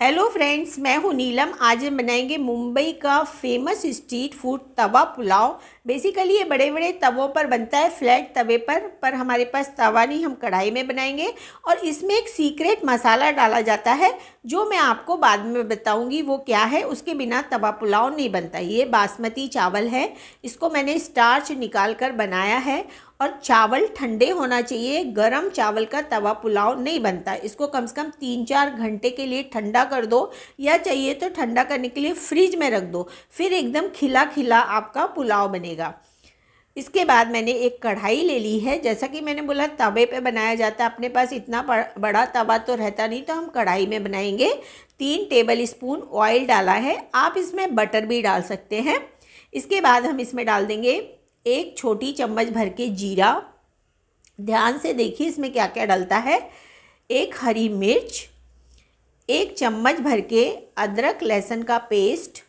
hello friends मैं हूँ नीलम आज हम बनाएंगे मुंबई का famous street food tawa pulao basically ये बड़े बड़े तवों पर बनता है फ्लैट तवे पर पर हमारे पास तवा नहीं हम कढ़ाई में बनाएंगे और इसमें एक सीक्रेट मसाला डाला जाता है जो मैं आपको बाद में बताऊंगी वो क्या है उसके बिना तवा पुलाव नहीं बनता ये बासमती चावल है इसको मैंने स्टार्च निकाल कर बनाया है और चावल ठंडे होना चाहिए गरम चावल का तवा पुलाव नहीं बनता इसको कम से कम तीन चार घंटे के लिए ठंडा कर दो या चाहिए तो ठंडा करने के लिए फ्रिज में रख दो फिर एकदम खिला खिला आपका पुलाव बनेगा इसके बाद मैंने एक कढ़ाई ले ली है जैसा कि मैंने बोला तवे पे बनाया जाता है अपने पास इतना बड़ा तवा तो रहता नहीं तो हम कढ़ाई में बनाएंगे तीन टेबल स्पून ऑयल डाला है आप इसमें बटर भी डाल सकते हैं इसके बाद हम इसमें डाल देंगे एक छोटी चम्मच भर के जीरा ध्यान से देखिए इसमें क्या क्या डलता है एक हरी मिर्च एक चम्मच भर के अदरक लहसुन का पेस्ट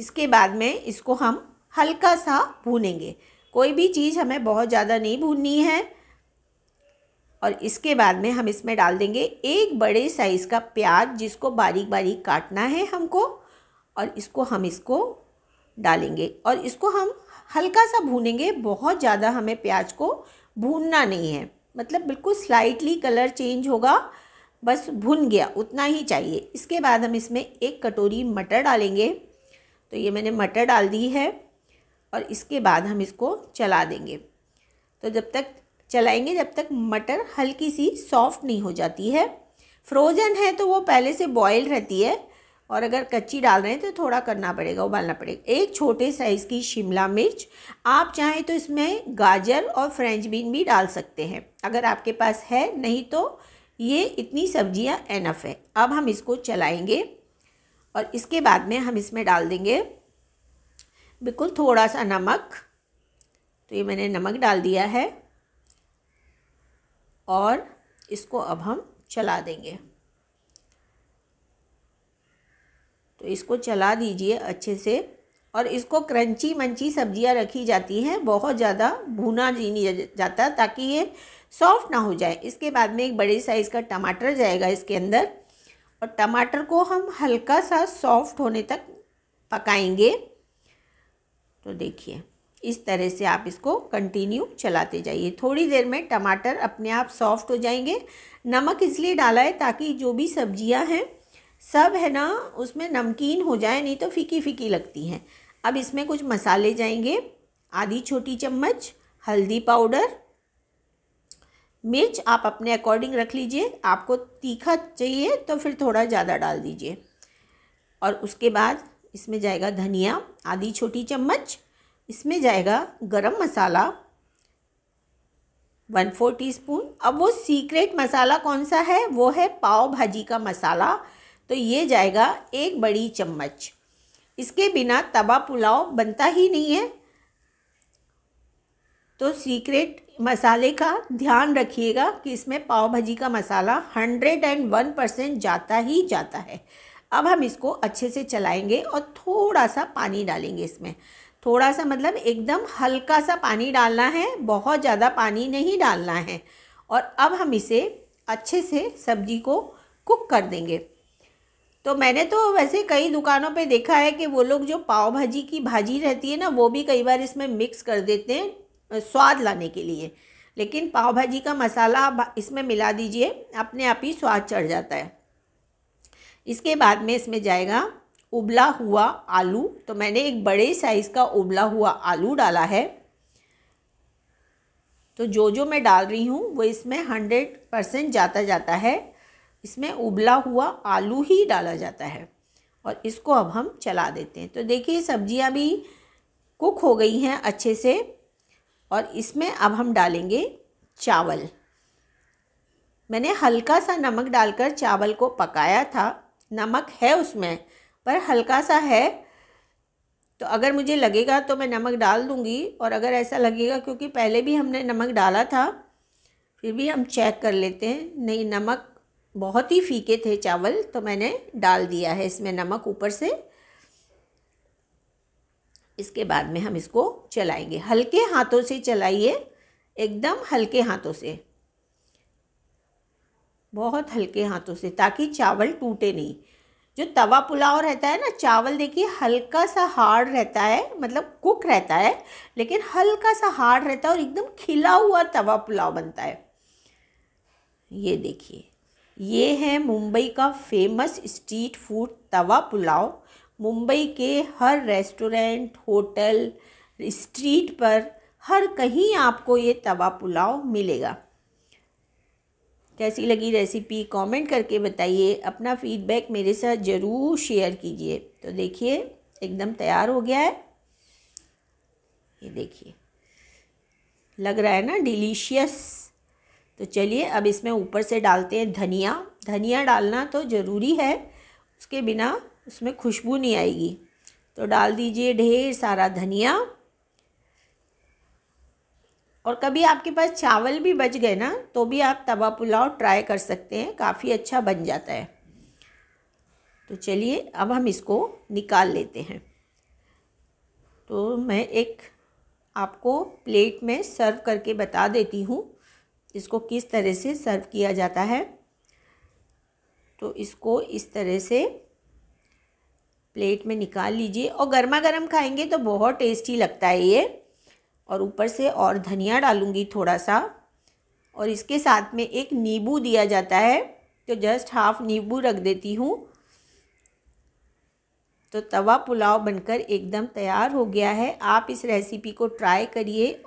इसके बाद में इसको हम हल्का सा भूनेंगे कोई भी चीज़ हमें बहुत ज़्यादा नहीं भूननी है और इसके बाद में हम इसमें डाल देंगे एक बड़े साइज़ का प्याज जिसको बारीक बारीक काटना है हमको और इसको हम इसको डालेंगे और इसको हम हल्का सा भूनेंगे बहुत ज़्यादा हमें प्याज को भूनना नहीं है मतलब बिल्कुल स्लाइटली कलर चेंज होगा बस भुन गया उतना ही चाहिए इसके बाद हम इसमें एक कटोरी मटर डालेंगे तो ये मैंने मटर डाल दी है और इसके बाद हम इसको चला देंगे तो जब तक चलाएंगे जब तक मटर हल्की सी सॉफ्ट नहीं हो जाती है फ्रोज़न है तो वो पहले से बॉयल रहती है और अगर कच्ची डाल रहे हैं तो थोड़ा करना पड़ेगा उबालना पड़ेगा एक छोटे साइज़ की शिमला मिर्च आप चाहें तो इसमें गाजर और फ्रेंच बीन भी डाल सकते हैं अगर आपके पास है नहीं तो ये इतनी सब्जियां एनफ है अब हम इसको चलाएंगे और इसके बाद में हम इसमें डाल देंगे बिल्कुल थोड़ा सा नमक तो ये मैंने नमक डाल दिया है और इसको अब हम चला देंगे तो इसको चला दीजिए अच्छे से और इसको क्रंची मंची सब्जियां रखी जाती हैं बहुत ज़्यादा भुना जी नहीं जाता ताकि ये सॉफ्ट ना हो जाए इसके बाद में एक बड़े साइज़ का टमाटर जाएगा इसके अंदर और टमाटर को हम हल्का सा सॉफ्ट होने तक पकाएंगे तो देखिए इस तरह से आप इसको कंटिन्यू चलाते जाइए थोड़ी देर में टमाटर अपने आप सॉफ्ट हो जाएंगे नमक इसलिए डाला है ताकि जो भी सब्जियां हैं सब है ना उसमें नमकीन हो जाए नहीं तो फीकी फीकी लगती हैं अब इसमें कुछ मसाले जाएंगे आधी छोटी चम्मच हल्दी पाउडर मिर्च आप अपने अकॉर्डिंग रख लीजिए आपको तीखा चाहिए तो फिर थोड़ा ज़्यादा डाल दीजिए और उसके बाद इसमें जाएगा धनिया आधी छोटी चम्मच इसमें जाएगा garam masala one four teaspoon अब वो सीक्रेट मसाला कौन सा है वो है पाव भाजी का मसाला तो ये जाएगा एक बड़ी चम्मच इसके बिना तवा पुलाव बनता ही नहीं है तो सीक्रेट मसाले का ध्यान रखिएगा कि इसमें पाव भाजी का masala hundred and one percent जाता ही जाता है अब हम इसको अच्छे से चलाएंगे और थोड़ा सा पानी डालेंगे इसमें थोड़ा सा मतलब एकदम हल्का सा पानी डालना है बहुत ज़्यादा पानी नहीं डालना है और अब हम इसे अच्छे से सब्जी को कुक कर देंगे तो मैंने तो वैसे कई दुकानों पे देखा है कि वो लोग जो पाव भाजी की भाजी रहती है ना वो भी कई बार इसमें मिक्स कर देते हैं स्वाद लाने के लिए लेकिन पाव भाजी का मसाला इसमें मिला दीजिए अपने आप ही स्वाद चढ़ जाता है इसके बाद में इसमें जाएगा उबला हुआ आलू तो मैंने एक बड़े साइज़ का उबला हुआ आलू डाला है तो जो जो मैं डाल रही हूँ वो इसमें हंड्रेड परसेंट जाता जाता है इसमें उबला हुआ आलू ही डाला जाता है और इसको अब हम चला देते हैं तो देखिए सब्जियां भी कुक हो गई हैं अच्छे से और इसमें अब हम डालेंगे चावल मैंने हल्का सा नमक डालकर चावल को पकाया था नमक है उसमें पर हल्का सा है तो अगर मुझे लगेगा तो मैं नमक डाल दूँगी और अगर ऐसा लगेगा क्योंकि पहले भी हमने नमक डाला था फिर भी हम चेक कर लेते हैं नहीं नमक बहुत ही फीके थे चावल तो मैंने डाल दिया है इसमें नमक ऊपर से इसके बाद में हम इसको चलाएंगे हल्के हाथों से चलाइए एकदम हल्के हाथों से बहुत हल्के हाथों से ताकि चावल टूटे नहीं जो तवा पुलाव रहता है ना चावल देखिए हल्का सा हार्ड रहता है मतलब कुक रहता है लेकिन हल्का सा हार्ड रहता है और एकदम खिला हुआ तवा पुलाव बनता है ये देखिए ये है मुंबई का famous street food tawa pulao Mumbai के हर रेस्टोरेंट होटल स्ट्रीट पर हर कहीं आपको ये तवा पुलाव मिलेगा कैसी लगी रेसिपी कमेंट करके बताइए अपना फीडबैक मेरे साथ ज़रूर शेयर कीजिए तो देखिए एकदम तैयार हो गया है ये देखिए लग रहा है ना डिलीशियस तो चलिए अब इसमें ऊपर से डालते हैं धनिया धनिया डालना तो ज़रूरी है उसके बिना उसमें खुशबू नहीं आएगी तो डाल दीजिए ढेर सारा धनिया और कभी आपके पास चावल भी बच गए ना तो भी आप तवा पुलाव ट्राई कर सकते हैं काफ़ी अच्छा बन जाता है तो चलिए अब हम इसको निकाल लेते हैं तो मैं एक आपको प्लेट में सर्व करके बता देती हूँ इसको किस तरह से सर्व किया जाता है तो इसको इस तरह से प्लेट में निकाल लीजिए और गर्मा गर्म खाएंगे तो बहुत टेस्टी लगता है ये और ऊपर से और धनिया डालूंगी थोड़ा सा और इसके साथ में एक नींबू दिया जाता है तो जस्ट हाफ नींबू रख देती हूँ तो तवा पुलाव बनकर एकदम तैयार हो गया है आप इस रेसिपी को ट्राई करिए